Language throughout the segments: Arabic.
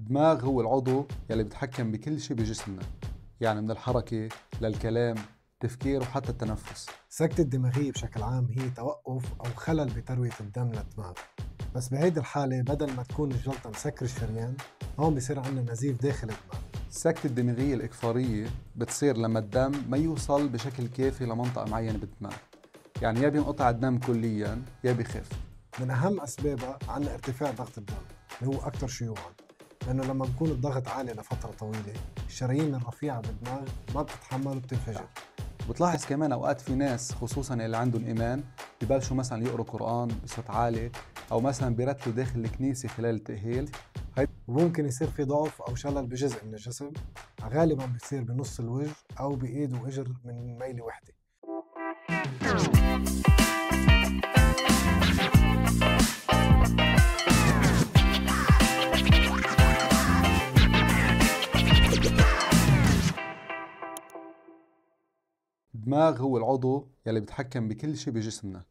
الدماغ هو العضو يلي بيتحكم بكل شيء بجسمنا يعني من الحركة للكلام التفكير وحتى التنفس السكتة الدماغية بشكل عام هي توقف أو خلل بتروية الدم للدماغ بس بهيدي الحالة بدل ما تكون الجلطة مسكر الشريان هون بصير عندنا نزيف داخل الدماغ السكتة الدماغية الإكفارية بتصير لما الدم ما يوصل بشكل كافي لمنطقة معينة بالدماغ يعني يا بينقطع الدم كليا يا بيخف من أهم أسبابها عندنا ارتفاع ضغط الدم اللي هو أكثر شيوعاً لانه لما بكون الضغط عالي لفتره طويله الشرايين الرفيعه بالدماغ ما بتتحمل وبتنفجر بتلاحظ كمان اوقات في ناس خصوصا اللي عندهم ايمان ببلشوا مثلا يقروا قران بصوت عالي او مثلا بيرتلوا داخل الكنيسه خلال التاهيل وممكن يصير في ضعف او شلل بجزء من الجسم غالبا بيصير بنص الوجه او بايد واجر من ميله وحده الدماغ هو العضو يلي بيتحكم بكل شيء بجسمنا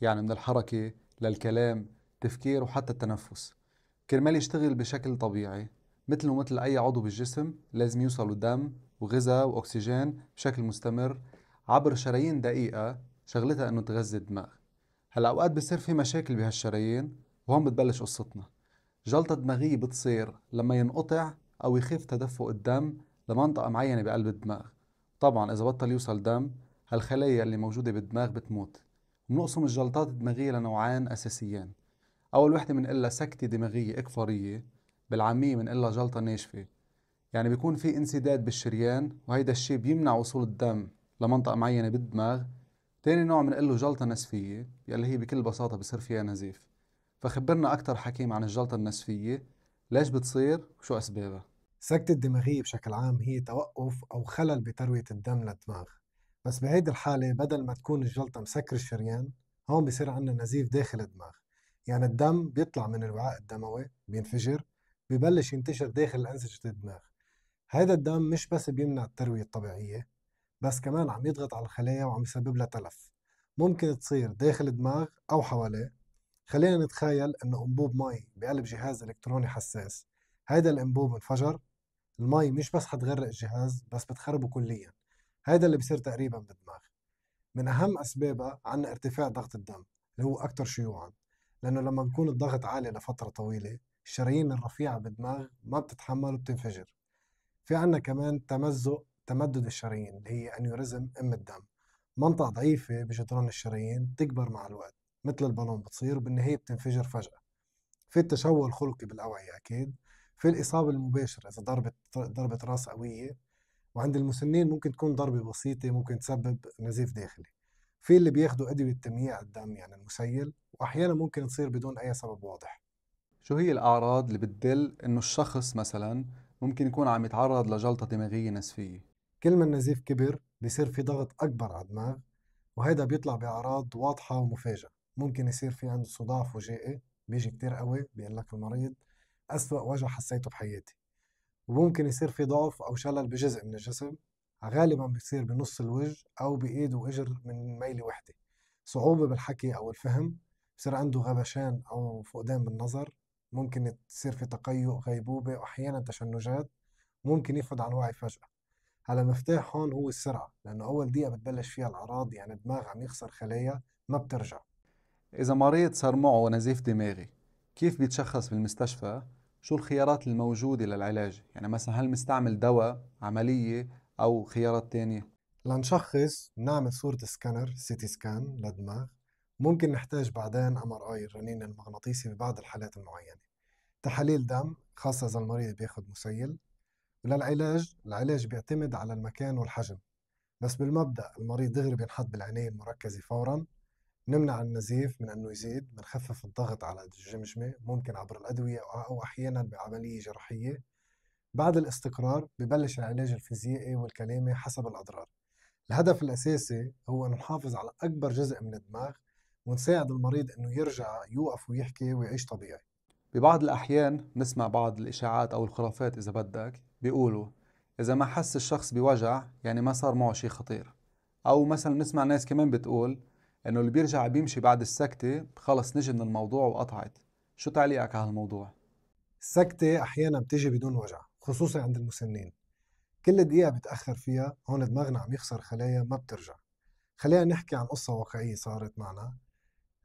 يعني من الحركة للكلام تفكير وحتى التنفس كرمال يشتغل بشكل طبيعي مثله مثل أي عضو بالجسم لازم يوصلوا دم وغذاء وأكسجين بشكل مستمر عبر شرايين دقيقة شغلتها إنه تغذي الدماغ هلا أوقات بصير في مشاكل بهالشرايين وهون بتبلش قصتنا جلطة دماغية بتصير لما ينقطع أو يخف تدفق الدم لمنطقة معينة بقلب الدماغ طبعا إذا بطل يوصل دم هالخلايا اللي موجودة بالدماغ بتموت بنقسم الجلطات الدماغية لنوعين أساسيين أول وحدة بنقلها سكتة دماغية إكفارية بالعامية بنقلها جلطة ناشفة يعني بيكون في انسداد بالشريان وهيدا الشيء بيمنع وصول الدم لمنطقة معينة بالدماغ تاني نوع بنقله جلطة نسفية يلي هي بكل بساطة بصير فيها نزيف فخبرنا أكثر حكيم عن الجلطة النسفية ليش بتصير وشو أسبابها السكتة الدماغية بشكل عام هي توقف أو خلل بتروية الدم للدماغ بس بعيد الحالة بدل ما تكون الجلطة مسكر الشريان هون بصير عندنا نزيف داخل الدماغ يعني الدم بيطلع من الوعاء الدموي بينفجر ببلش ينتشر داخل أنسجة الدماغ هذا الدم مش بس بيمنع التروية الطبيعية بس كمان عم يضغط على الخلايا وعم يسبب لها تلف ممكن تصير داخل الدماغ أو حواليه خلينا نتخيل إنه أنبوب مي بقلب جهاز إلكتروني حساس هذا الأنبوب انفجر المي مش بس حتغرق الجهاز بس بتخربه كلياً هيدا اللي بصير تقريبا بالدماغ من اهم اسبابها عندنا ارتفاع ضغط الدم اللي هو اكثر شيوعا لانه لما بيكون الضغط عالي لفتره طويله الشرايين الرفيعه بالدماغ ما بتتحمل وبتنفجر في عندنا كمان تمزق تمدد الشرايين اللي هي انيوريزم ام الدم منطقه ضعيفه بجدران الشرايين تكبر مع الوقت مثل البالون بتصير وبالنهايه بتنفجر فجاه في التشوه الخلقي بالاوعيه اكيد في الاصابه المباشره اذا ضربت ضربه راس قويه وعند المسنين ممكن تكون ضربة بسيطة ممكن تسبب نزيف داخلي في اللي بياخدوا أدوية تمييع الدم يعني المسيل وأحيانا ممكن تصير بدون أي سبب واضح شو هي الأعراض اللي بتدل إنه الشخص مثلا ممكن يكون عم يتعرض لجلطة دماغية نسفية كل ما النزيف كبر بيصير في ضغط أكبر على الدماغ وهيدا بيطلع بأعراض واضحة ومفاجئة ممكن يصير في عنده صداع فجائي بيجي كتير قوي بيقول لك المريض أسوأ وجع حسيته بحياتي وممكن يصير في ضعف أو شلل بجزء من الجسم غالبا بيصير بنص الوجه أو بإيد وإجر من ميلة وحدة صعوبة بالحكي أو الفهم بصير عنده غبشان أو فقدان بالنظر ممكن تصير في تقيؤ غيبوبة وأحيانا تشنجات ممكن يفقد عن وعي فجأة هلا المفتاح هون هو السرعة لأنه أول دقيقة بتبلش فيها الأعراض يعني الدماغ عم يخسر خلايا ما بترجع إذا مريض صار معه نزيف دماغي كيف بيتشخص بالمستشفى شو الخيارات الموجودة للعلاج يعني مثلا هل مستعمل دواء عملية أو خيارات تانية لنشخص نعمل صورة سكانر سيتي سكان للدماغ ممكن نحتاج بعدين ام ار اي الرنين المغناطيسي ببعض الحالات المعينه تحاليل دم خاصه اذا المريض بياخذ مسيل وللعلاج العلاج بيعتمد على المكان والحجم بس بالمبدا المريض دغري بينحط بالعنايه المركزه فورا نمنع النزيف من انه يزيد بنخفف الضغط على الجمجمه ممكن عبر الادويه او احيانا بعمليه جراحيه بعد الاستقرار ببلش العلاج الفيزيائي والكلامي حسب الاضرار الهدف الاساسي هو انه نحافظ على اكبر جزء من الدماغ ونساعد المريض انه يرجع يوقف ويحكي ويعيش طبيعي ببعض الاحيان نسمع بعض الاشاعات او الخرافات اذا بدك بيقولوا اذا ما حس الشخص بوجع يعني ما صار معه شيء خطير او مثلا نسمع ناس كمان بتقول انه اللي بيرجع بيمشي بعد السكتة خلص نجي من الموضوع وقطعت شو تعليقك على هالموضوع؟ السكتة أحيانا بتيجي بدون وجع خصوصا عند المسنين كل دقيقة بتأخر فيها هون دماغنا عم يخسر خلايا ما بترجع خلينا نحكي عن قصة واقعية صارت معنا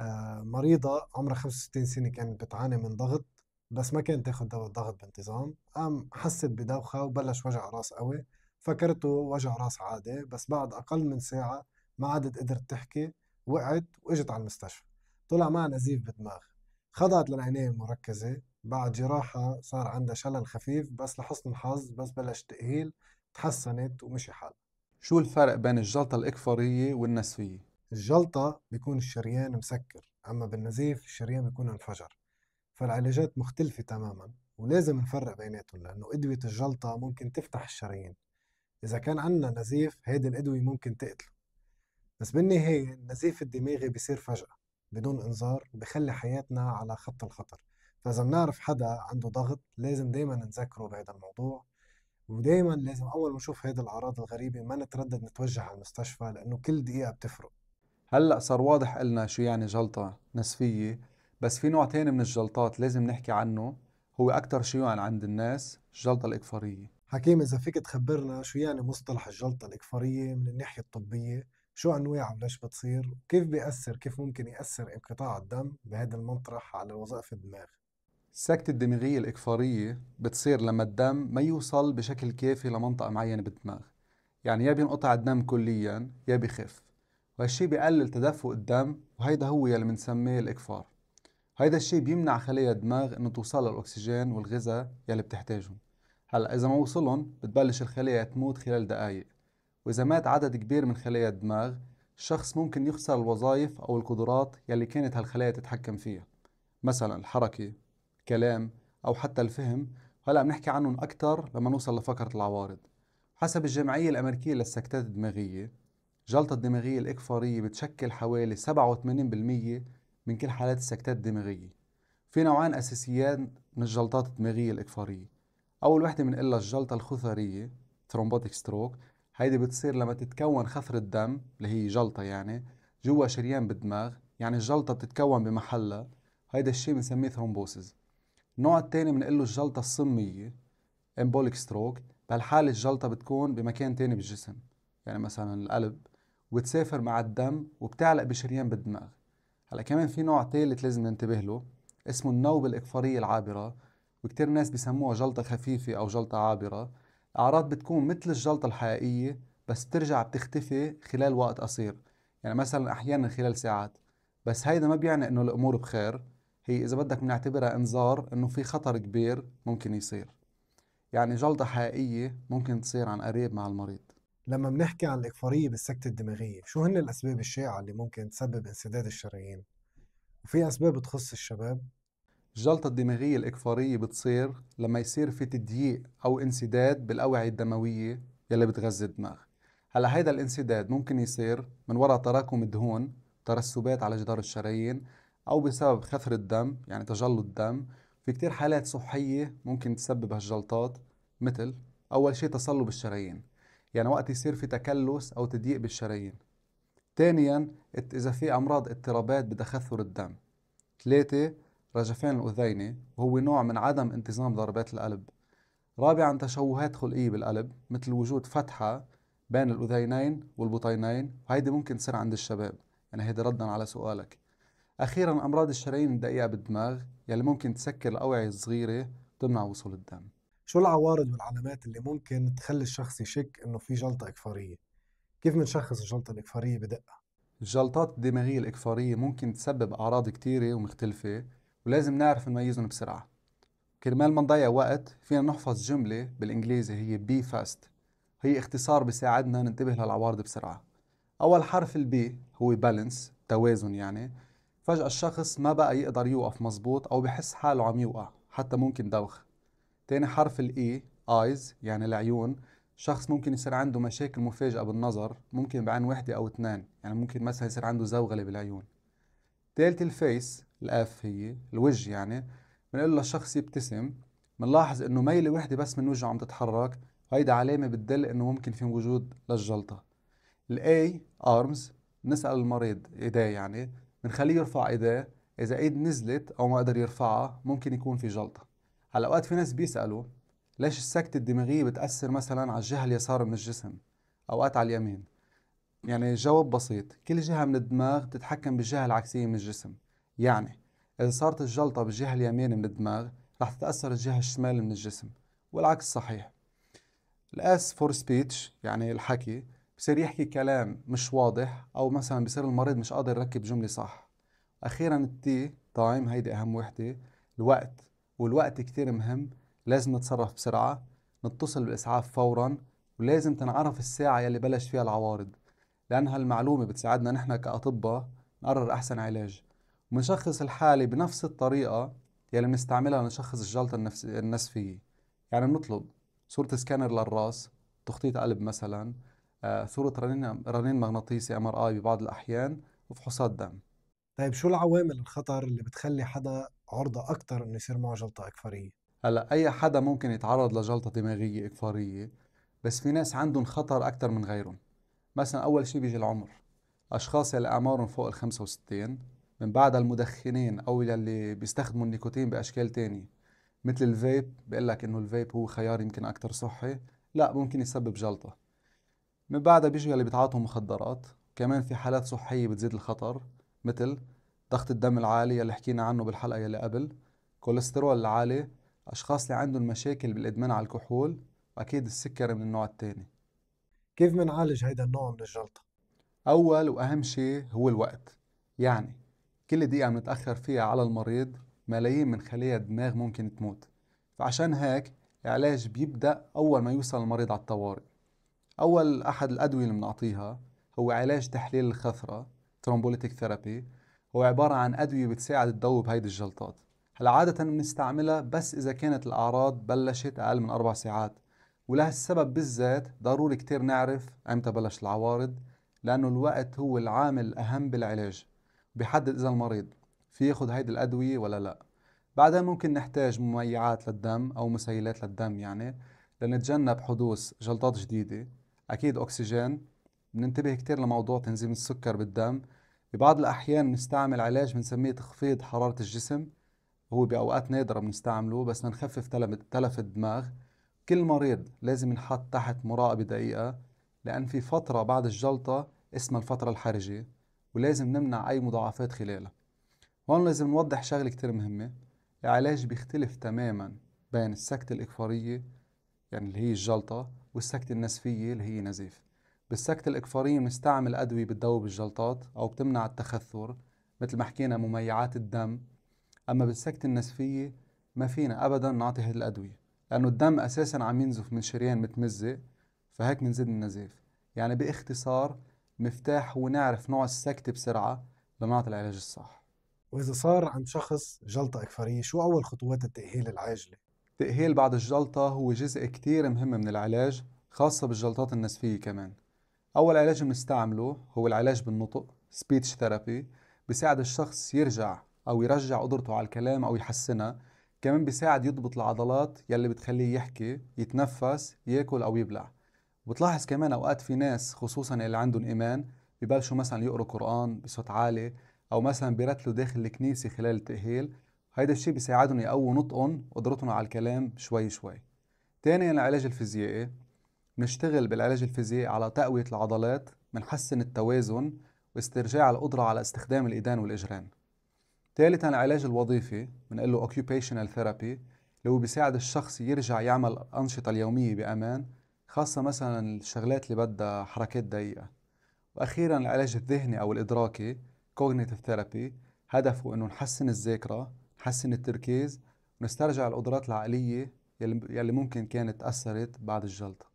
آه، مريضة عمرها 65 سنة كانت بتعاني من ضغط بس ما كانت تاخذ دواء الضغط بانتظام قام حست بدوخة وبلش وجع راس قوي فكرته وجع راس عادي بس بعد أقل من ساعة ما عادت قدرت تحكي وقعت واجت على المستشفى طلع معها نزيف بالدماغ خضعت للعناية المركزة بعد جراحة صار عندها شلل خفيف بس لحسن الحظ بس بلش تأهيل تحسنت ومشي حال شو الفرق بين الجلطة الإكفارية والنسفية؟ الجلطة بيكون الشريان مسكر أما بالنزيف الشريان بيكون انفجر فالعلاجات مختلفة تماما ولازم نفرق بيناتهم لأنه أدوية الجلطة ممكن تفتح الشرايين إذا كان عندنا نزيف هيدي الأدوية ممكن تقتله بس بالنهاية النزيف الدماغي بيصير فجأة بدون إنذار وبخلي حياتنا على خط الخطر فإذا بنعرف حدا عنده ضغط لازم دايما نذكره بهذا الموضوع ودايما لازم أول ما نشوف هذه الأعراض الغريبة ما نتردد نتوجه على المستشفى لأنه كل دقيقة بتفرق هلأ صار واضح لنا شو يعني جلطة نسفية بس في نوع تاني من الجلطات لازم نحكي عنه هو أكثر شيوعا يعني عند الناس الجلطة الإكفارية حكيم إذا فيك تخبرنا شو يعني مصطلح الجلطة الإكفارية من الناحية الطبية شو انواعها وليش بتصير وكيف بيأثر كيف ممكن يأثر انقطاع الدم بهذا المطرح على وظائف الدماغ السكتة الدماغية الإكفارية بتصير لما الدم ما يوصل بشكل كافي لمنطقة معينة بالدماغ يعني يا بينقطع الدم كليا يا بخف وهالشي بيقلل تدفق الدم وهيدا هو يلي بنسميه الإكفار هيدا الشي بيمنع خلايا الدماغ انه توصل للأكسجين والغذاء يلي بتحتاجهم هلا إذا ما وصلهم بتبلش الخلايا تموت خلال دقايق وإذا مات عدد كبير من خلايا الدماغ الشخص ممكن يخسر الوظائف أو القدرات يلي كانت هالخلايا تتحكم فيها مثلا الحركة كلام أو حتى الفهم هلا بنحكي عنهم أكثر لما نوصل لفقرة العوارض حسب الجمعية الأمريكية للسكتات الدماغية الجلطة الدماغية الإكفارية بتشكل حوالي 87% من كل حالات السكتات الدماغية في نوعان أساسيان من الجلطات الدماغية الإكفارية أول وحدة إلا الجلطة الخثرية thrombotic ستروك هيدي بتصير لما تتكون خثرة دم اللي هي جلطة يعني جوا شريان بالدماغ يعني الجلطة بتتكون بمحلها هيدا الشيء بنسميه ثرومبوسز النوع الثاني بنقول له الجلطة الصمية امبوليك ستروك بهالحالة الجلطة بتكون بمكان ثاني بالجسم يعني مثلا القلب وتسافر مع الدم وبتعلق بشريان بالدماغ هلا كمان في نوع ثالث لازم ننتبه له اسمه النوبة الإقفارية العابرة وكتير ناس بسموها جلطة خفيفة أو جلطة عابرة أعراض بتكون مثل الجلطة الحقيقية بس بترجع بتختفي خلال وقت قصير يعني مثلا أحيانا خلال ساعات بس هيدا ما بيعني إنه الأمور بخير هي إذا بدك بنعتبرها إنذار إنه في خطر كبير ممكن يصير يعني جلطة حقيقية ممكن تصير عن قريب مع المريض لما بنحكي عن الإكفارية بالسكتة الدماغية شو هن الأسباب الشائعة اللي ممكن تسبب انسداد الشرايين وفي أسباب تخص الشباب الجلطة الدماغية الإكفارية بتصير لما يصير في تضييق أو انسداد بالأوعية الدموية يلي بتغذي الدماغ هلا هيدا الانسداد ممكن يصير من وراء تراكم الدهون ترسبات على جدار الشرايين أو بسبب خثر الدم يعني تجلط دم في كتير حالات صحية ممكن تسبب هالجلطات مثل أول شيء تصلب الشرايين يعني وقت يصير في تكلس أو تضييق بالشرايين ثانيا إذا في أمراض اضطرابات بتخثر الدم ثلاثة رجفان الأذيني وهو نوع من عدم انتظام ضربات القلب رابعا تشوهات خلقية بالقلب مثل وجود فتحة بين الأذينين والبطينين وهيدي ممكن تصير عند الشباب يعني هيدي ردا على سؤالك أخيرا أمراض الشرايين الدقيقة بالدماغ يلي ممكن تسكر الأوعية الصغيرة تمنع وصول الدم شو العوارض والعلامات اللي ممكن تخلي الشخص يشك انه في جلطه اكفاريه؟ كيف بنشخص الجلطه الاكفاريه بدقه؟ الجلطات الدماغيه الاكفاريه ممكن تسبب اعراض كثيره ومختلفه ولازم نعرف نميزهم بسرعة كرمال ما نضيع وقت فينا نحفظ جملة بالإنجليزي هي بي فاست هي اختصار بيساعدنا ننتبه للعوارض بسرعة أول حرف البي هو بالانس توازن يعني فجأة الشخص ما بقى يقدر يوقف مزبوط أو بحس حاله عم يوقع حتى ممكن دوخ تاني حرف الإي ايز e، يعني العيون شخص ممكن يصير عنده مشاكل مفاجئة بالنظر ممكن بعين وحدة أو اتنين يعني ممكن مثلا يصير عنده زوغلة بالعيون تالت الفيس الاف هي الوجه يعني بنقول للشخص يبتسم بنلاحظ انه ميله وحده بس من وجهه عم تتحرك هيدا علامه بتدل انه ممكن في وجود للجلطه الاي ارمز نسال المريض ايديه يعني بنخليه يرفع ايديه اذا ايد نزلت او ما قدر يرفعها ممكن يكون في جلطه هلا اوقات في ناس بيسالوا ليش السكته الدماغيه بتاثر مثلا على الجهه اليسار من الجسم اوقات على اليمين يعني جواب بسيط كل جهه من الدماغ بتتحكم بالجهه العكسيه من الجسم يعني إذا صارت الجلطة بالجهة اليمين من الدماغ رح تتأثر الجهة الشمال من الجسم والعكس صحيح الأس فور سبيتش يعني الحكي بصير يحكي كلام مش واضح أو مثلا بصير المريض مش قادر يركب جملة صح أخيرا التي تايم هيدي أهم وحدة الوقت والوقت كتير مهم لازم نتصرف بسرعة نتصل بالإسعاف فورا ولازم تنعرف الساعة يلي بلش فيها العوارض لأن هالمعلومة بتساعدنا نحن كأطباء نقرر أحسن علاج بنشخص الحالة بنفس الطريقة يلي بنستعملها لنشخص الجلطة النسفية يعني بنطلب صورة سكانر للراس تخطيط قلب مثلا آه، صورة رنين رنين مغناطيسي ام ار اي ببعض الأحيان وفحوصات دم طيب شو العوامل الخطر اللي بتخلي حدا عرضة أكثر إنه يصير معه جلطة إكفارية؟ هلا أي حدا ممكن يتعرض لجلطة دماغية إكفارية بس في ناس عندهم خطر أكثر من غيرهم مثلا أول شيء بيجي العمر أشخاص اللي أعمارهم فوق ال 65 من بعد المدخنين او يلي بيستخدموا النيكوتين باشكال تانية مثل الفيب بقول لك انه الفيب هو خيار يمكن اكثر صحي لا ممكن يسبب جلطه من بعدها بيجوا يلي بيتعاطوا مخدرات كمان في حالات صحيه بتزيد الخطر مثل ضغط الدم العالي يلي حكينا عنه بالحلقه يلي قبل كوليسترول العالي اشخاص اللي عندهم مشاكل بالادمان على الكحول واكيد السكري من النوع الثاني كيف بنعالج هيدا النوع من الجلطه اول واهم شيء هو الوقت يعني كل دقيقة بنتأخر فيها على المريض ملايين من خلايا الدماغ ممكن تموت فعشان هيك العلاج بيبدأ أول ما يوصل المريض على الطوارئ أول أحد الأدوية اللي بنعطيها هو علاج تحليل الخثرة ترومبوليتيك ثيرابي هو عبارة عن أدوية بتساعد تذوب هيدي الجلطات هلا عادة بنستعملها بس إذا كانت الأعراض بلشت أقل من أربع ساعات ولهالسبب بالذات ضروري كتير نعرف أمتى بلش العوارض لأنه الوقت هو العامل الأهم بالعلاج بيحدد اذا المريض في ياخذ هيدي الادويه ولا لا بعدين ممكن نحتاج مميعات للدم او مسيلات للدم يعني لنتجنب حدوث جلطات جديده اكيد اكسجين بننتبه كثير لموضوع تنزيم السكر بالدم ببعض الاحيان بنستعمل علاج بنسميه تخفيض حراره الجسم هو باوقات نادره بنستعمله بس لنخفف تلف الدماغ كل مريض لازم ينحط تحت مراقبه دقيقه لان في فتره بعد الجلطه اسمها الفتره الحرجه ولازم نمنع أي مضاعفات خلالها هون لازم نوضح شغلة كتير مهمة العلاج بيختلف تماما بين السكتة الإكفارية يعني اللي هي الجلطة والسكتة النسفية اللي هي نزيف بالسكتة الإكفارية بنستعمل أدوية بتذوب الجلطات أو بتمنع التخثر مثل ما حكينا مميعات الدم أما بالسكتة النسفية ما فينا أبدا نعطي هذه الأدوية لأنه الدم أساسا عم ينزف من شريان متمزق فهيك بنزيد النزيف يعني باختصار مفتاح ونعرف نوع السكتة بسرعة لنعطي العلاج الصح وإذا صار عند شخص جلطة إكفارية شو أول خطوات التأهيل العاجلة؟ التأهيل بعد الجلطة هو جزء كتير مهم من العلاج خاصة بالجلطات النسفية كمان أول علاج بنستعمله هو العلاج بالنطق سبيتش ثيرابي بيساعد الشخص يرجع أو يرجع قدرته على الكلام أو يحسنها كمان بيساعد يضبط العضلات يلي بتخليه يحكي يتنفس ياكل أو يبلع وبتلاحظ كمان اوقات في ناس خصوصا اللي عندهم ايمان ببلشوا مثلا يقروا قران بصوت عالي او مثلا بيرتلوا داخل الكنيسه خلال التاهيل هيدا الشيء بيساعدهم يقووا نطقهم وقدرتهم على الكلام شوي شوي تانيا العلاج الفيزيائي بنشتغل بالعلاج الفيزيائي على تقويه العضلات بنحسن التوازن واسترجاع القدره على استخدام الايدان والاجرين ثالثا العلاج الوظيفي بنقول له occupational therapy اللي هو بيساعد الشخص يرجع يعمل الأنشطة اليومية بأمان خاصة مثلا الشغلات اللي بدها حركات دقيقة وأخيرا العلاج الذهني أو الإدراكي cognitive therapy هدفه إنه نحسن الذاكرة نحسن التركيز ونسترجع القدرات العقلية يلي ممكن كانت تأثرت بعد الجلطة